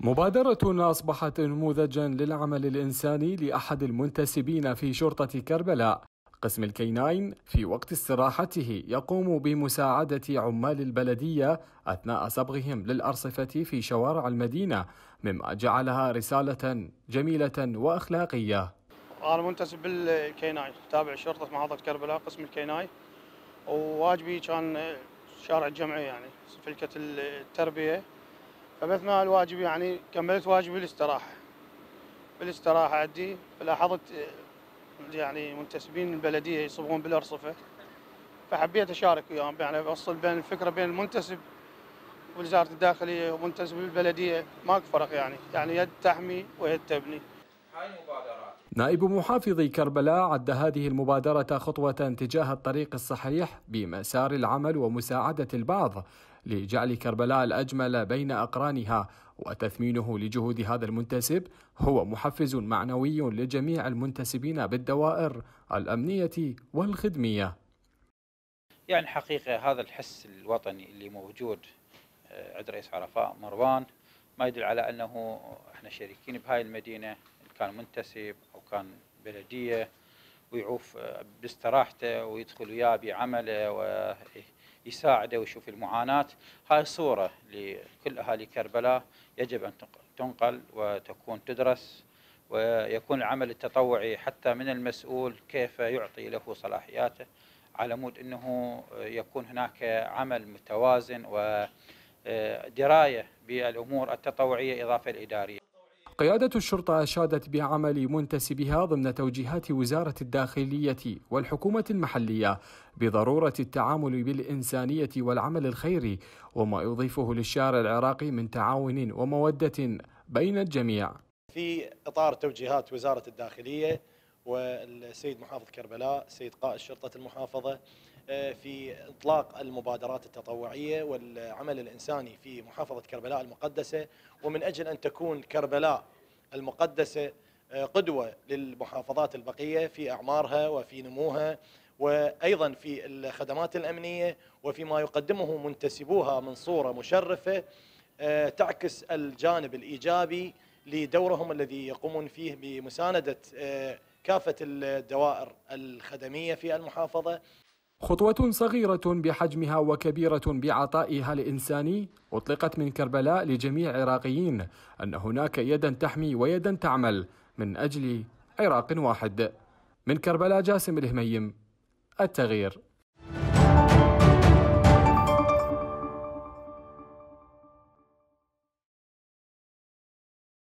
مبادرة أصبحت نموذجا للعمل الإنساني لأحد المنتسبين في شرطة كربلاء قسم الكيناين في وقت استراحته يقوم بمساعدة عمال البلدية أثناء صبغهم للأرصفة في شوارع المدينة مما جعلها رسالة جميلة وأخلاقية أنا منتسب بالكيناي تابع شرطة محافظة كربلاء قسم الكيناي وواجبي كان شارع الجمعية يعني في فلكة التربية فبثناء الواجب يعني كملت واجبي الاستراحة بالاستراحة عندي لاحظت يعني منتسبين البلدية يصبغون بالأرصفة فحبيت أشارك وياهم يعني أوصل بين الفكرة بين المنتسب وزارة الداخلية ومنتسب البلدية ماكو فرق يعني يعني يد تحمي ويد تبني هاي المبادرة نائب محافظ كربلاء عد هذه المبادرة خطوة تجاه الطريق الصحيح بمسار العمل ومساعدة البعض لجعل كربلاء الأجمل بين أقرانها وتثمينه لجهود هذا المنتسب هو محفز معنوي لجميع المنتسبين بالدوائر الأمنية والخدمية يعني حقيقة هذا الحس الوطني اللي موجود آه، عند رئيس عرفاء مروان ما يدل على أنه احنا شريكين بهاي المدينة كان منتسب او كان بلديه ويعوف آه، باستراحته ويدخل وياه بعمله ويساعده ويشوف المعاناه هاي صوره لكل اهالي كربلاء يجب ان تنقل وتكون تدرس ويكون العمل التطوعي حتى من المسؤول كيف يعطي له صلاحياته على مود انه آه، يكون هناك عمل متوازن ودرايه آه، بالامور التطوعيه اضافه الاداريه قيادة الشرطة أشادت بعمل منتسبها ضمن توجيهات وزارة الداخلية والحكومة المحلية بضرورة التعامل بالإنسانية والعمل الخيري وما يضيفه للشارع العراقي من تعاون ومودة بين الجميع. في إطار توجيهات وزارة الداخلية والسيد محافظ كربلاء، سيد قائد شرطة المحافظة، آه، في اطلاق المبادرات التطوعيه والعمل الانساني في محافظه كربلاء المقدسه ومن اجل ان تكون كربلاء المقدسه آه، قدوه للمحافظات البقيه في اعمارها وفي نموها وايضا في الخدمات الامنيه وفيما يقدمه منتسبوها من صوره مشرفه آه، تعكس الجانب الايجابي لدورهم الذي يقومون فيه بمسانده كافه الدوائر الخدميه في المحافظه خطوة صغيرة بحجمها وكبيرة بعطائها الإنساني أطلقت من كربلاء لجميع العراقيين أن هناك يدا تحمي ويدا تعمل من أجل عراق واحد من كربلاء جاسم الهميم التغيير